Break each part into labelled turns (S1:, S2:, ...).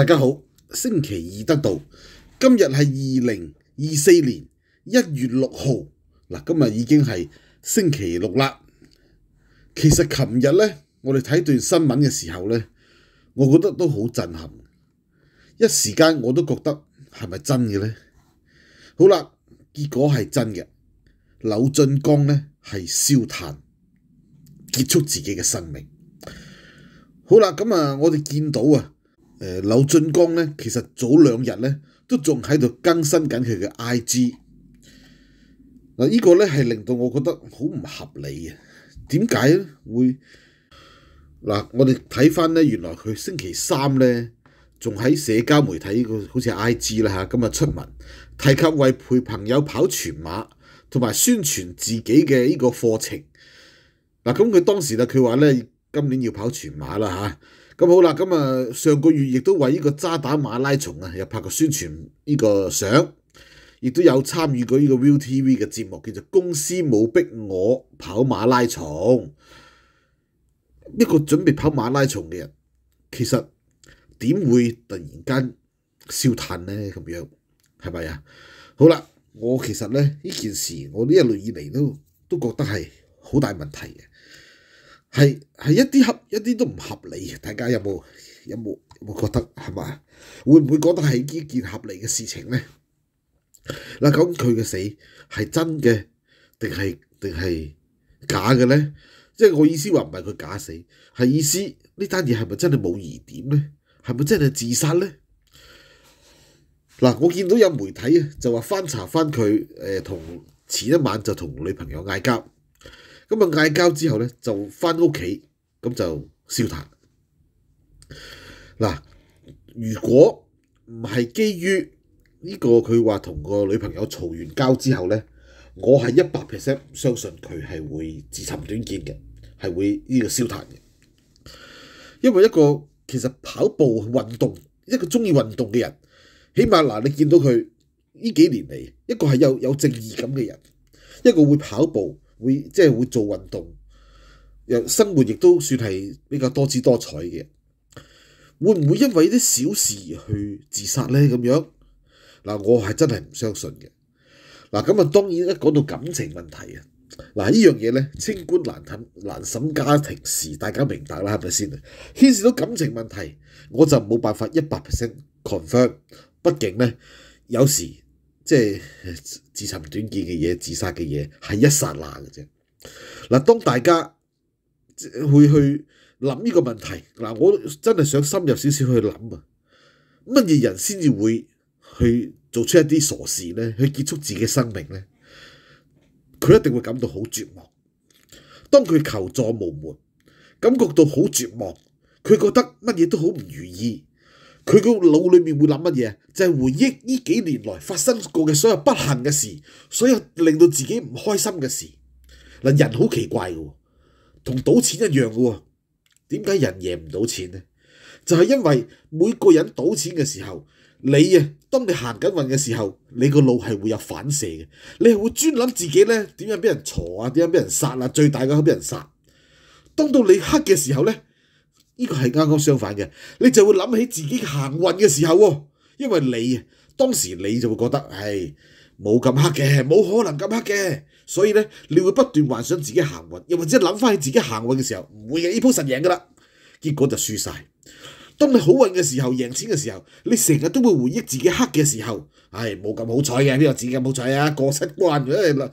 S1: 大家好，星期二得到今日系二零二四年一月六号，嗱，今日已经系星期六啦。其实琴日咧，我哋睇段新闻嘅时候咧，我觉得都好震撼，一时间我都觉得系咪真嘅咧？好啦，结果系真嘅，柳俊刚咧系烧炭结束自己嘅生命。好啦，咁啊，我哋见到啊。柳俊江咧，其實早兩日咧都仲喺度更新緊佢嘅 IG 嗱，呢個咧係令到我覺得好唔合理啊！點解會嗱？我哋睇翻咧，原來佢星期三咧仲喺社交媒體好似 IG 啦吓，今日出文提及為陪朋友跑全馬同埋宣傳自己嘅呢個課程嗱。咁佢當時咧，佢話咧今年要跑全馬啦嚇。咁好啦，咁啊上個月亦都為呢個渣打馬拉松啊，又拍個宣傳呢個相，亦都有參與過呢個 v i u TV 嘅節目，叫做《公司冇逼我跑馬拉松》。一個準備跑馬拉松嘅人，其實點會突然間笑㗋呢？咁樣係咪啊？好啦，我其實咧呢件事，我一路以嚟都都覺得係好大問題嘅。系系一啲合一啲都唔合理大家有冇有冇有冇覺得係嘛？會唔會覺得係呢件合理嘅事情咧？嗱咁佢嘅死係真嘅定係定係假嘅咧？即係我意思話唔係佢假死，係意思呢單嘢係咪真係冇疑點咧？係咪真係自殺咧？嗱，我見到有媒體啊，就話翻查翻佢誒同前一晚就同女朋友嗌交。咁啊！嗌交之後咧，就翻屋企咁就燒炭嗱。如果唔係基於呢個，佢話同個女朋友嘈完交之後咧，我係一百 percent 相信佢係會自尋短見嘅，係會呢個燒炭嘅。因為一個其實跑步運動，一個中意運動嘅人，起碼嗱，你見到佢呢幾年嚟，一個係有有正義感嘅人，一個會跑步。會即係會做運動，又生活亦都算係比較多姿多彩嘅。會唔會因為啲小事而去自殺呢？咁樣嗱，我係真係唔相信嘅。嗱，咁啊當然一講到感情問題啊，嗱呢樣嘢呢，清官難審難審家庭事，大家明白啦，係咪先？牽涉到感情問題，我就冇辦法一百 percent confirm。畢竟呢，有時。即係自尋短見嘅嘢，自殺嘅嘢係一剎那嘅啫。嗱，當大家會去諗呢個問題，嗱，我真係想深入少少去諗啊，乜嘢人先至會去做出一啲傻事咧，去結束自己生命咧？佢一定會感到好絕望，當佢求助無門，感覺到好絕望，佢覺得乜嘢都好唔如意。佢個腦裏面會諗乜嘢？就係回憶呢幾年來發生過嘅所有不幸嘅事，所有令到自己唔開心嘅事。嗱，人好奇怪嘅，同賭錢一樣嘅喎。點解人贏唔到錢呢？就係因為每個人賭錢嘅時候，你啊，當你行緊運嘅時候，你個腦係會有反射嘅，你係會專諗自己咧點樣俾人锄啊，點樣俾人殺啊，最大嘅可俾人殺。當到你黑嘅時候咧。呢個係啱啱相反嘅，你就會諗起自己行運嘅時候喎，因為你當時你就會覺得唉冇咁黑嘅，冇可能咁黑嘅，所以咧你會不斷幻想自己行運，又或者諗翻起自己行運嘅時候唔會嘅呢鋪神贏噶啦，結果就輸晒。當你好運嘅時候贏錢嘅時候，你成日都會回憶自己黑嘅時候，唉冇咁好彩嘅呢個己咁冇彩啊過失慣咗啦，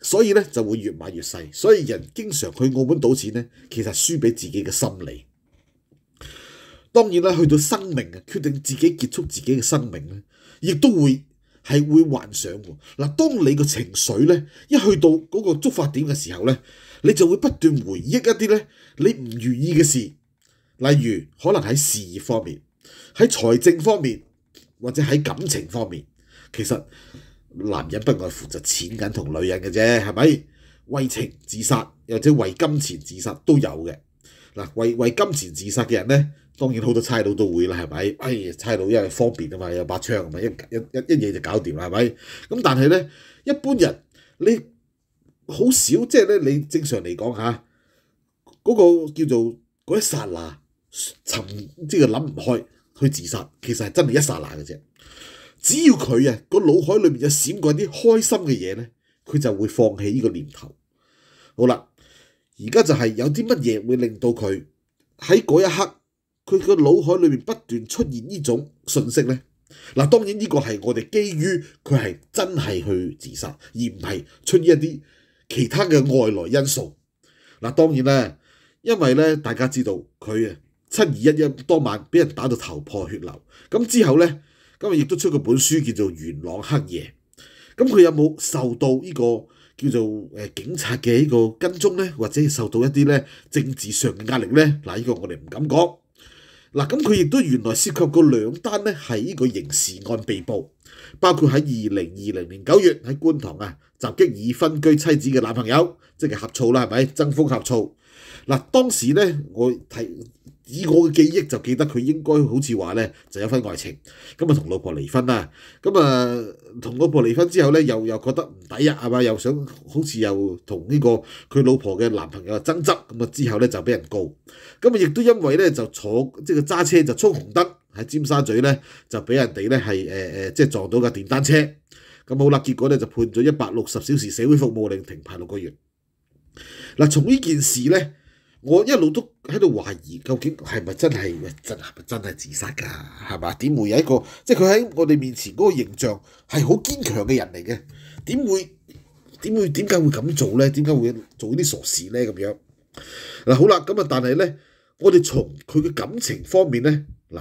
S1: 所以咧就會越買越細。所以人經常去澳門賭錢咧，其實輸俾自己嘅心理。當然啦，去到生命啊，決定自己結束自己嘅生命咧，亦都會係會幻想喎。嗱，當你個情緒咧一去到嗰個觸發點嘅時候咧，你就會不斷回憶一啲咧你唔願意嘅事，例如可能喺事業方面、喺財政方面或者喺感情方面，其實男人不外乎就錢緊同女人嘅啫，係咪為情自殺又或者為金錢自殺都有嘅。嗱，為為金錢自殺嘅人咧，當然好多差佬都會啦，係咪？哎，差佬因為方便啊嘛，有把槍啊，一一一一嘢就搞掂啦，係咪？咁但係咧，一般人你好少，即係咧，你正常嚟講嚇，嗰個叫做嗰一剎那，沉即係諗唔開去自殺，其實係真係一剎那嘅啫。只要佢啊個腦海裏面有閃過啲開心嘅嘢咧，佢就會放棄呢個念頭。好啦。而家就係有啲乜嘢會令到佢喺嗰一刻，佢個腦海裏面不斷出現呢種信息呢？嗱，當然呢個係我哋基於佢係真係去自殺，而唔係出於一啲其他嘅外來因素。嗱，當然咧，因為咧大家知道佢啊七二一一當晚俾人打到頭破血流，咁之後咧，今日亦都出過本書叫做《元朗黑夜》，咁佢有冇受到呢個？叫做誒警察嘅呢個跟蹤咧，或者受到一啲咧政治上嘅壓力咧，嗱呢個我哋唔敢講。嗱咁佢亦都原來涉及過兩單咧，喺呢個刑事案被捕，包括喺二零二零年九月喺觀塘啊襲擊已分居妻子嘅男朋友，即係合醋啦，係咪爭風合醋？嗱當時咧我睇。以我嘅記憶就記得佢應該好似話咧，就有份愛情，咁啊同老婆離婚啦，咁啊同老婆離婚之後咧，又又覺得唔抵呀係嘛，又想好似又同呢個佢老婆嘅男朋友爭執，咁啊之後咧就俾人告，咁啊亦都因為咧就坐即係揸車就衝紅燈喺尖沙咀咧就俾人哋咧係誒誒即係撞到架電單車，咁好啦，結果咧就判咗一百六十小時社會服務令，停牌六個月。嗱，從呢件事咧。我一路都喺度懷疑，究竟係咪真係真係真係自殺㗎？係嘛？點會有一個即係佢喺我哋面前嗰個形象係好堅強嘅人嚟嘅？點會點會點解會咁做咧？點解會做啲傻事咧？咁樣嗱好啦，咁啊但係咧，我哋從佢嘅感情方面咧嗱，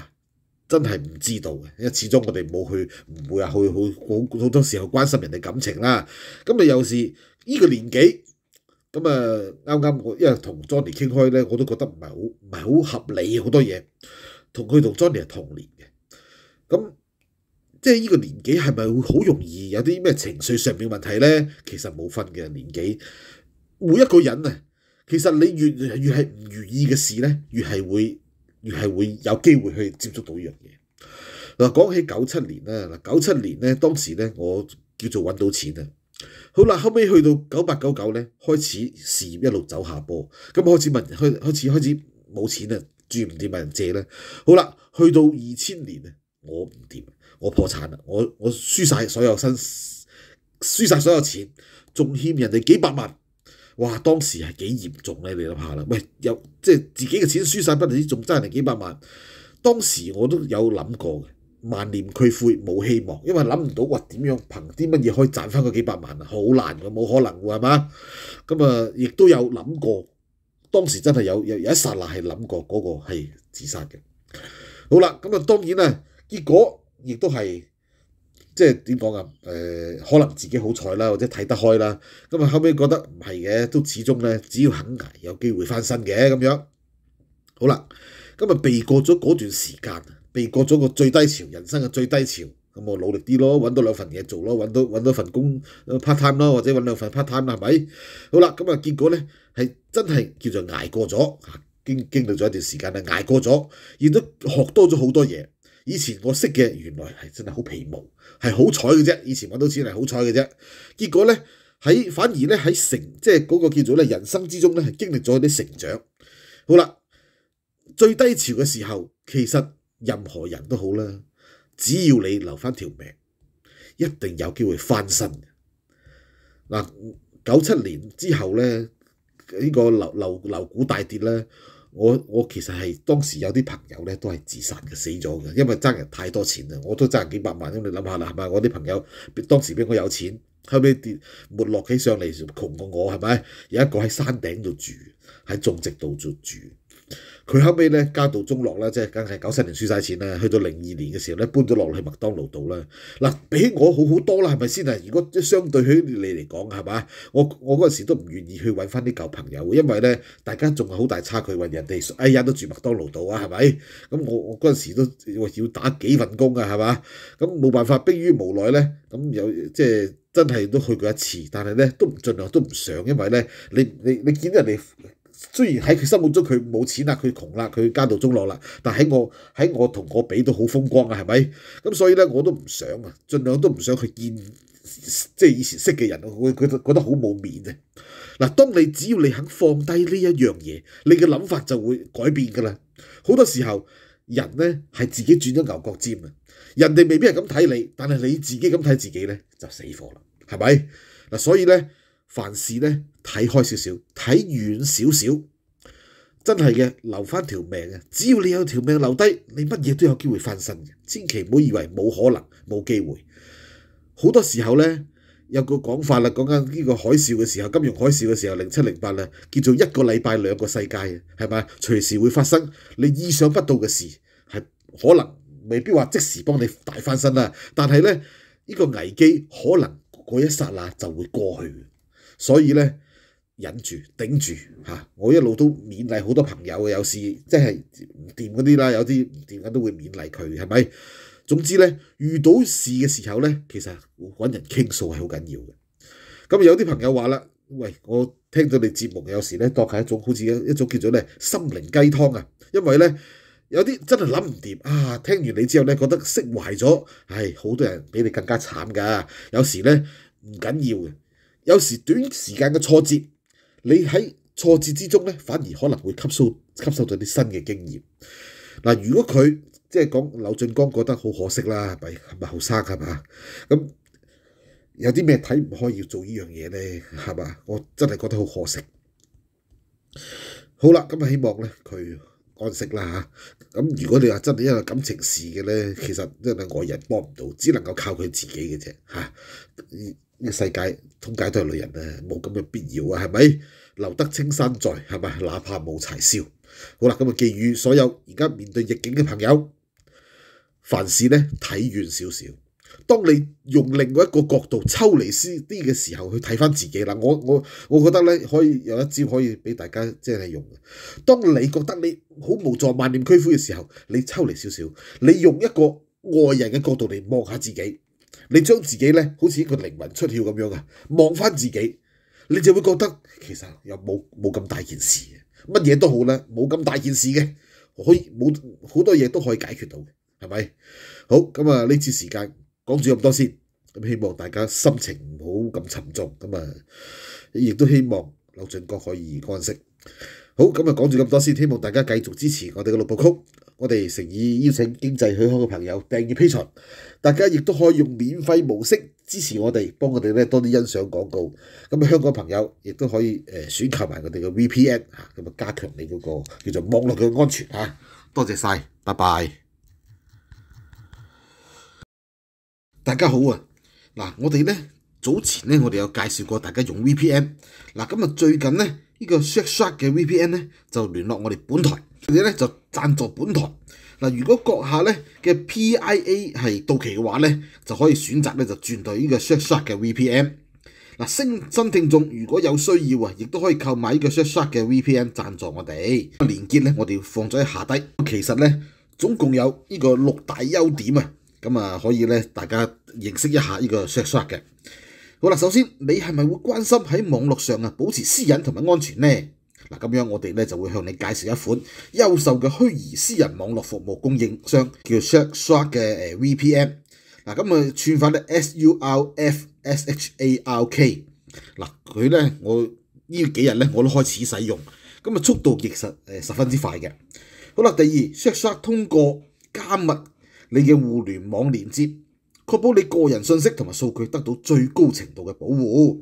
S1: 真係唔知道嘅，因為始終我哋冇去唔會話去去好好多時候關心人哋感情啦。咁啊又是呢個年紀。咁啊，啱啱我因為同 Johnny 傾開咧，我都覺得唔係好唔係好合理好多嘢。同佢同 Johnny 係同年嘅，咁即係呢個年紀係咪會好容易有啲咩情緒上面問題咧？其實冇分嘅年紀，每一個人啊，其實你越越係唔如意嘅事咧，越係會越係會有機會去接觸到呢樣嘢。嗱，講起九七年啦，九七年咧，當時咧，我叫做揾到錢啊！好啦，后尾去到九八九九咧，开始事业一路走下坡，咁开始问开，开始开始冇钱啦，住唔掂问人借啦。好啦，去到二千年啊，我唔掂，我破产啦，我我输晒所有身，输晒所有钱，仲欠人哋几百万，哇！当时系几严重咧，你谂下啦。喂，有即系自己嘅钱输晒，不知仲争人几百万。当时我都有谂过嘅。萬念俱灰，冇希望，因為諗唔到話點樣憑啲乜嘢可以賺翻個幾百萬啊！好難喎，冇可能喎，係嘛？咁啊，亦都有諗過，當時真係有有一剎那係諗過嗰個係自殺嘅。好啦，咁啊，當然啊，結果亦都係即係點講啊？誒，可能自己好彩啦，或者睇得開啦。咁啊，後屘覺得唔係嘅，都始終咧，只要肯捱，有機會翻身嘅咁樣。好啦，咁啊，避過咗嗰段時間。未過咗個最低潮，人生嘅最低潮咁，我努力啲咯，揾到兩份嘢做咯，揾到揾到份工 part time 咯，或者揾兩份 part time 啦，係咪好啦？咁啊，結果咧係真係叫做捱過咗，經經歷咗一段時間啦，捱過咗，亦都學多咗好多嘢。以前我識嘅原來係真係好皮毛，係好彩嘅啫。以前揾到錢係好彩嘅啫。結果咧喺反而咧喺成即係嗰個叫做咧人生之中咧係經歷咗啲成長。好啦，最低潮嘅時候其實。任何人都好啦，只要你留翻條命，一定有機會翻身嗱，九七年之後咧，呢個樓楼股大跌咧，我我其實係當時有啲朋友咧都係自殺嘅，死咗嘅，因為爭太多錢啦。我都爭幾百萬，你諗下啦，係咪？我啲朋友當時比我有錢，後屘跌沒落起上嚟，窮過我係咪？有一個喺山頂度住，喺種植度住。佢後屘咧家道中落啦，即係梗係九七年輸晒錢啦，去到零二年嘅時候咧搬咗落去麥當勞度啦。嗱，比我好好多啦，係咪先啊？如果即相對於你嚟講係嘛？我我嗰陣時都唔願意去揾翻啲舊朋友，因為咧大家仲係好大差距。雲人哋哎呀都住麥當勞度啊，係咪？咁我我嗰陣時都要打幾份工啊，係嘛？咁冇辦法，迫於無奈咧，咁有即係真係都去過一次，但係咧都唔盡量都唔想，因為咧你你你見人哋。雖然喺佢心目中佢冇錢啦，佢窮啦，佢家道中落啦，但喺我喺我同我比都好風光啊，係咪？咁所以咧我都唔想啊，盡量都唔想去見，即係以前識嘅人，我覺得覺得好冇面啊。嗱，當你只要你肯放低呢一樣嘢，你嘅諗法就會改變㗎啦。好多時候人咧係自己轉咗牛角尖啊，人哋未必係咁睇你，但係你自己咁睇自己咧就死火啦，係咪？嗱，所以咧。凡事咧睇開少少，睇遠少少，真係嘅留翻條命啊！只要你有條命留低，你乜嘢都有機會翻身嘅。千祈唔好以為冇可能冇機會，好多時候咧有個講法啦，講緊呢個海嘯嘅時候，金融海嘯嘅時候，零七零八啦，叫做一個禮拜兩個世界，係咪？隨時會發生你意想不到嘅事，係可能未必話即時幫你大翻身啦。但係咧呢個危機可能嗰一剎那就會過去。所以咧，忍住，頂住嚇！我一路都勉勵好多朋友嘅，有時即係唔掂嗰啲啦，有啲唔掂嘅都會勉勵佢，係咪？總之咧，遇到事嘅時候咧，其實揾人傾訴係好緊要嘅。咁有啲朋友話啦，喂，我聽到你節目有時咧，當係一種好似一種叫做咧心靈雞湯啊，因為咧有啲真係諗唔掂啊，聽完你之後咧，覺得釋懷咗，唉，好多人比你更加慘噶，有時咧唔緊要嘅。有时短时间嘅挫折，你喺挫折之中咧，反而可能會吸收吸收咗啲新嘅經驗。嗱，如果佢即係講劉俊光覺得好可惜啦，咪後生係嘛？咁有啲咩睇唔開要做呢樣嘢咧？係嘛？我真係覺得好可惜。好啦，咁啊希望咧佢安息啦吓。咁如果你話真係因为感情事嘅咧，其實真系外人幫唔到，只能夠靠佢自己嘅啫嚇。呢个世界通解都系女人啊，冇咁嘅必要啊，系咪？留得青山在，系咪？哪怕冇柴烧。好啦，咁啊，寄语所有而家面对逆境嘅朋友，凡事咧睇远少少。当你用另外一个角度抽离思啲嘅时候，去睇翻自己啦。我我我觉得咧，可以有一招可以俾大家即系用。当你觉得你好无助、万念俱灰嘅时候，你抽离少少，你用一个外人嘅角度嚟望下自己。你将自己咧，好似一个灵魂出窍咁样啊，望翻自己，你就会觉得其实又冇冇咁大件事，乜嘢都好啦，冇咁大件事嘅，可以冇好多嘢都可以解决到，嘅，系咪？好，咁啊呢次时间讲住咁多先，咁希望大家心情唔好咁沉重，咁啊亦都希望刘俊国可以安息。好，咁啊讲住咁多先，希望大家继续支持我哋嘅六部曲。我哋誠意邀請經濟許可嘅朋友訂阅批存，大家亦都可以用免費模式支持我哋，幫我哋咧多啲欣賞廣告。咁香港朋友亦都可以诶選購埋我哋嘅 VPN，吓，咁啊，加強你嗰個叫做網絡嘅安全吓。多謝晒，拜拜。大家好啊，嗱，我哋咧早前咧我哋有介紹過大家用 VPN，嗱，今日最近咧呢個 s h a c k s h r k 嘅 VPN 咧就聯絡我哋本台。你咧就赞助本台嗱，如果阁下咧嘅 P I A 系到期嘅话咧，就可以选择咧就转到呢个 s h r e s h r k 嘅 V P n 嗱，新新听众如果有需要啊，亦都可以购买呢个 s h r e s h r k 嘅 V P n 赞助我哋，連結咧我哋放咗喺下低。其实咧总共有呢个六大优点啊，咁啊可以咧大家认识一下呢个 s h r e s h r k 嘅好啦，首先你系咪会关心喺网络上啊保持私隐同埋安全呢？嗱，咁樣我哋咧就會向你介紹一款優秀嘅虛擬私人網絡服務供應商，叫 Shark 嘅 VPN。嗱，咁啊串翻啲 S U R F S H A R K。嗱，佢咧我呢幾日咧我都開始使用，咁啊速度亦实诶十分之快嘅。好啦，第二，Shark 通過加密你嘅互聯網連接，確保你個人信息同埋數據得到最高程度嘅保護。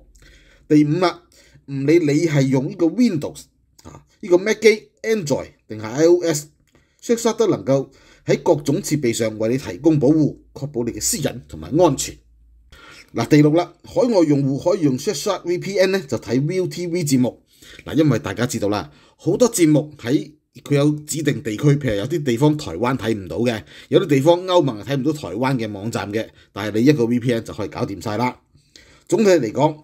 S1: 第五啦，唔理你係用呢個 Windows 啊，呢個 Mac 機、Android 定係 i o s s h a h z t 都能夠喺各種設備上為你提供保護，確保你嘅私隱同埋安全。嗱，第六啦，海外用户可以用 s h a h z t VPN 咧，就睇 Viu TV 節目嗱，因為大家知道啦，好多節目喺佢有指定地區，譬如有啲地方台灣睇唔到嘅，有啲地方歐盟睇唔到台灣嘅網站嘅，但係你一個 VPN 就可以搞掂曬啦。總體嚟講，